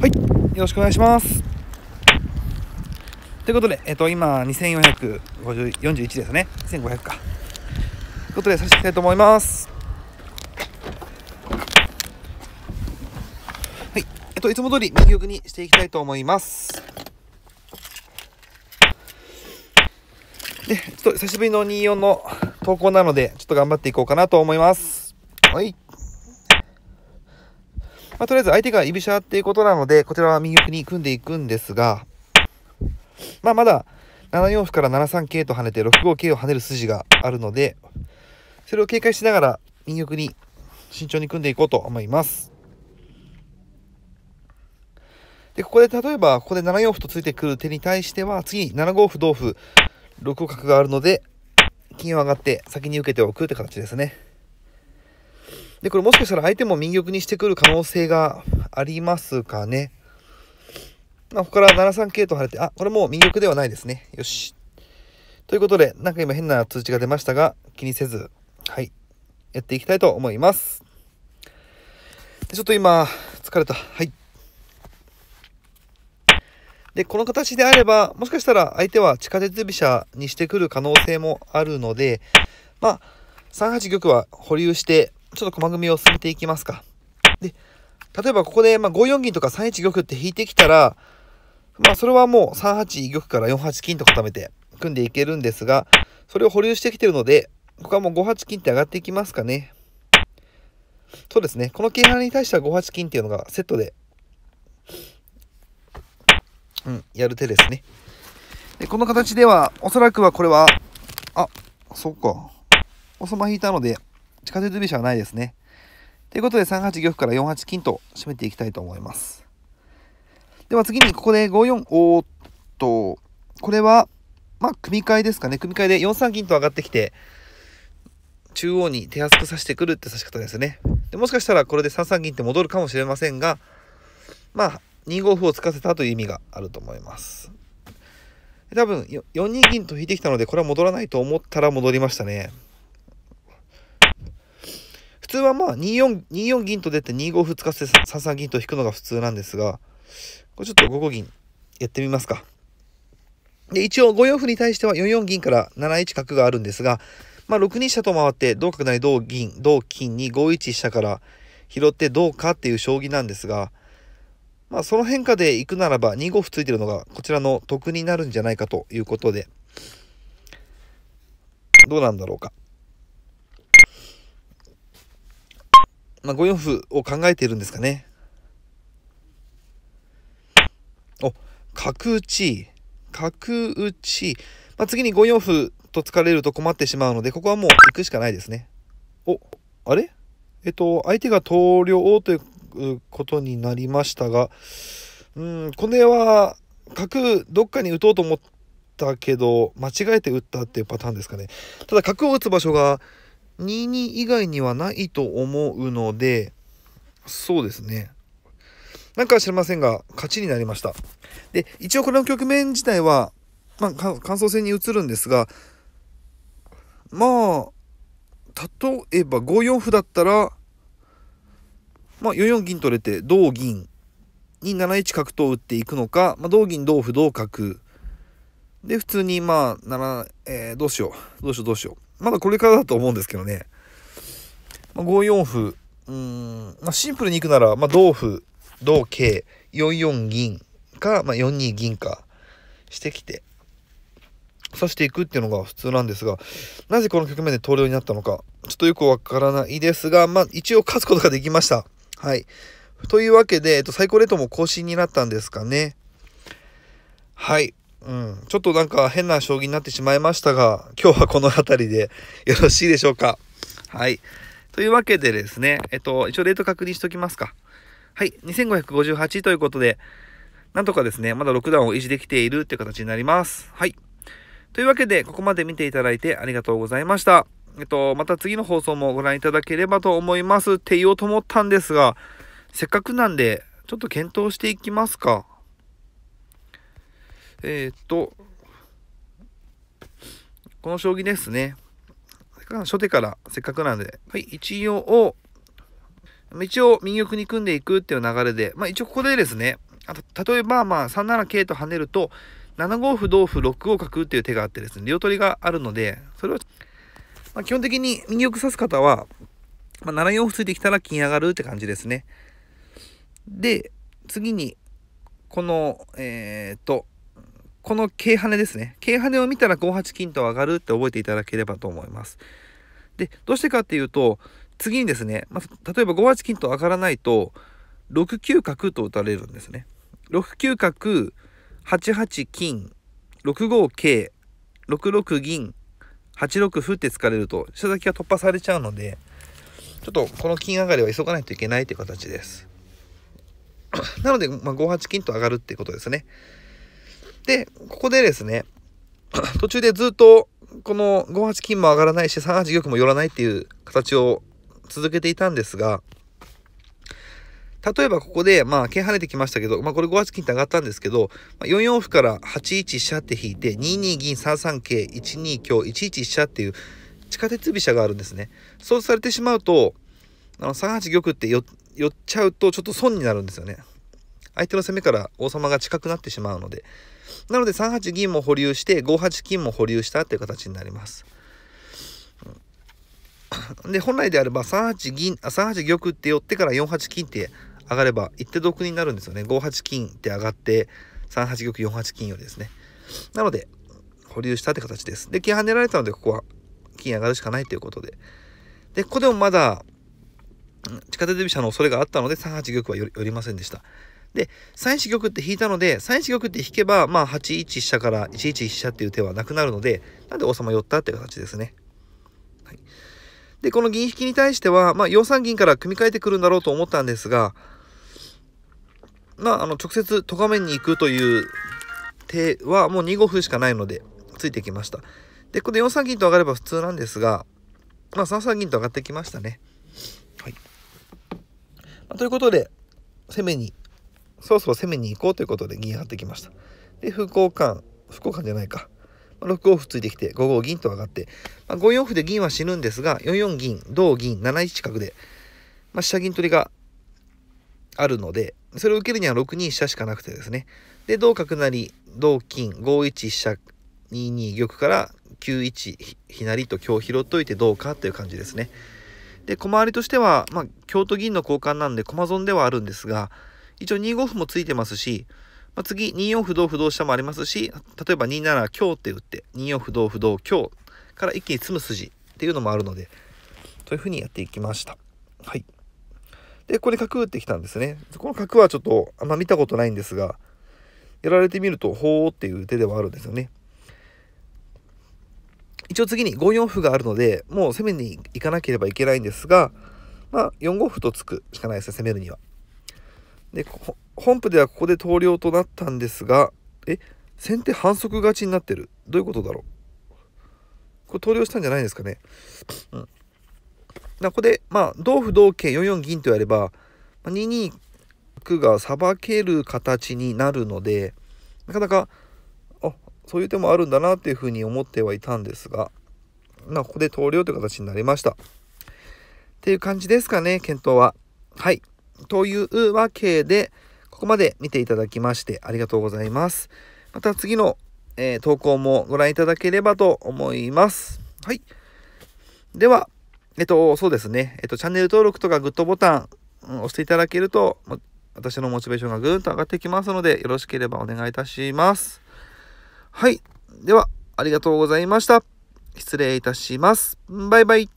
はいよろしくお願いしますということで、えっ、と、今、2441ですね。2500か。ということで、さしていきたいと思います。はい。えっ、と、いつも通り右奥にしていきたいと思います。で、ちょっと久しぶりの24の投稿なので、ちょっと頑張っていこうかなと思います。はい。まあ、とりあえず相手が居飛車っていうことなので、こちらは右奥に組んでいくんですが、まあ、まだ7四歩から7三桂と跳ねて6五桂を跳ねる筋があるので、それを警戒しながら右奥に慎重に組んでいこうと思います。で、ここで例えば、ここで7四歩とついてくる手に対しては、次、7五歩同歩、6五角があるので、金を上がって先に受けておくって形ですね。で、これもしかしたら相手も右玉にしてくる可能性がありますかね。まあ、ここから7三桂と跳ねて、あ、これもう右玉ではないですね。よし。ということで、なんか今変な通知が出ましたが、気にせず、はい、やっていきたいと思います。でちょっと今、疲れた。はい。で、この形であれば、もしかしたら相手は地下鉄飛車にしてくる可能性もあるので、まあ、3八玉は保留して、ちょっと駒組みを進めていきますか。で、例えばここで、まあ、5四銀とか3一玉って引いてきたら、まあ、それはもう3八玉から4八金と固めて組んでいけるんですが、それを保留してきてるので、ここはもう5八金って上がっていきますかね。そうですね。この桂跳ねに対しては5八金っていうのがセットで、うん、やる手ですね。で、この形では、おそらくはこれは、あ、そっか。おそま引いたので、地下鉄飛車はないですね。ということで3八玉から4八金と締めていきたいと思います。では次にここで5四おっと、これは、まあ、組み替えですかね。組み替えで4三銀と上がってきて、中央に手厚く刺してくるって指し方ですね。でもしかしたらこれで3三銀って戻るかもしれませんが、まあ、2五歩を突かせたという意味があると思います。多分4二銀と引いてきたのでこれは戻らないと思ったら戻りましたね。通はまあ2四、銀と出て2五歩突かせて3三銀と引くのが普通なんですが、これちょっと5五銀やってみますか。で、一応5四歩に対しては4四銀から7一角があるんですが、まあ6二飛車と回って同角成同銀、同金に5一飛車から拾ってどうかっていう将棋なんですが、まあその変化で行くならば2五歩ついてるのがこちらの得になるんじゃないかということで、どうなんだろうか。まあ、5四歩を考えているんですかね。お、角打ち。角打ち。まあ、次に5四歩と突かれると困ってしまうので、ここはもう行くしかないですね。お、あれえっと、相手が投了ということになりましたが、うん、これは、角、どっかに打とうと思ったけど、間違えて打ったっていうパターンですかね。ただ、角を打つ場所が、22以外にはないと思うので、そうですね。なんか知りませんが、勝ちになりました。で、一応この局面自体は、まあ、感想戦に移るんですが、まあ、例えば5四歩だったら、まあ、4四銀取れて同銀に7一角と打っていくのか、まあ、同銀同歩同角で普通にまあ7、えー、どうしようどうしようどうしようまだこれからだと思うんですけどね。まあ、5四歩、うん、まあ、シンプルに行くなら、まあ、同歩、同桂、4四銀か、まあ、4二銀かしてきて、指していくっていうのが普通なんですが、なぜこの局面で投了になったのか、ちょっとよくわからないですが、まあ、一応勝つことができました。はい。というわけで、えっと、最高レートも更新になったんですかね。はい。うん、ちょっとなんか変な将棋になってしまいましたが、今日はこの辺りで よろしいでしょうか。はい。というわけでですね、えっと、一応レート確認しときますか。はい、2558ということで、なんとかですね、まだ6段を維持できているっていう形になります。はい。というわけで、ここまで見ていただいてありがとうございました。えっと、また次の放送もご覧いただければと思いますって言おうと思ったんですが、せっかくなんで、ちょっと検討していきますか。えー、っと、この将棋ですね。初手からせっかくなんで、はい、一応、一応右奥に組んでいくっていう流れで、まあ一応ここでですね、あと例えばまあ3七桂と跳ねると、7五歩同歩6五角っていう手があってですね、両取りがあるので、それを、まあ、基本的に右奥指す方は、まあ、7四歩ついてきたら金上がるって感じですね。で、次に、この、えー、っと、この桂跳ねですね。桂跳ねを見たら5八金と上がるって覚えていただければと思います。で、どうしてかっていうと、次にですね、まあ、例えば5八金と上がらないと、6九角と打たれるんですね。6九角、8八金、6五桂、6六銀、8六歩って突かれると、下先が突破されちゃうので、ちょっとこの金上がりは急がないといけないという形です。なので、まあ、5八金と上がるっていうことですね。で、ここでですね、途中でずっと、この5八金も上がらないし、3八玉も寄らないっていう形を続けていたんですが、例えばここで、まあ、桂跳ねてきましたけど、まあ、これ5八金って上がったんですけど、4四歩から8一飛車って引いて、2二銀、3三桂、1二香、1一飛車っていう地下鉄飛車があるんですね。そうされてしまうと、あの3八玉って寄っちゃうとちょっと損になるんですよね。相手の攻めから王様が近くなってしまうので。なので3八銀も保留して5八金も保留したという形になります。で本来であれば3八銀あ八玉って寄ってから4八金って上がれば一手得になるんですよね5八金って上がって3八玉4八金よりですねなので保留したって形ですで金跳ねられたのでここは金上がるしかないということででここでもまだ地下鉄飛車の恐れがあったので3八玉は寄りませんでしたで、3一玉って引いたので、3一玉って引けば、まあ、8一飛車から1一飛車っていう手はなくなるので、なんで王様寄ったっていう形ですね。はい。で、この銀引きに対しては、まあ、4三銀から組み替えてくるんだろうと思ったんですが、まあ、あの、直接、画めに行くという手は、もう2五歩しかないので、ついてきました。で、ここで4三銀と上がれば普通なんですが、まあ、3三銀と上がってきましたね。はい。まあ、ということで、攻めにそろそろ攻めに行こうということで銀上がってきました。で、歩交換、歩交換じゃないか。6五歩ついてきて5五銀と上がって、まあ、5四歩で銀は死ぬんですが4四銀同銀7一角で、まあ、飛車銀取りがあるのでそれを受けるには6二飛車しかなくてですねで同角成同金5一飛車2二玉から9一ひなりと香拾っといてどうかという感じですね。で小回りとしては、まあ、香と銀の交換なんで駒損ではあるんですが、一応2五歩もついてますし、まあ、次2四歩同歩同飛車もありますし、例えば2七強って打って2四歩同歩同強から一気に詰む筋っていうのもあるので、そういううにやっていきました。はい。で、これ角打ってきたんですね。この角はちょっとあんま見たことないんですが、やられてみると、ほう」っていう手ではあるんですよね。一応次に5四歩があるので、もう攻めに行かなければいけないんですが、まあ、4五歩と突くしかないですね、攻めるには。で本譜ではここで投了となったんですがえ先手反則勝ちになってるどういうことだろうこれ投了したんじゃないですかね。うん、ここで、まあ、同歩同桂4四銀とやれば2二角がさばける形になるのでなかなかあそういう手もあるんだなっていうふうに思ってはいたんですが、まここで投了という形になりました。っていう感じですかね検討は。はい。というわけで、ここまで見ていただきましてありがとうございます。また次の、えー、投稿もご覧いただければと思います。はい。では、えっと、そうですね。えっと、チャンネル登録とかグッドボタン、うん、押していただけると、私のモチベーションがぐーんと上がってきますので、よろしければお願いいたします。はい。では、ありがとうございました。失礼いたします。バイバイ。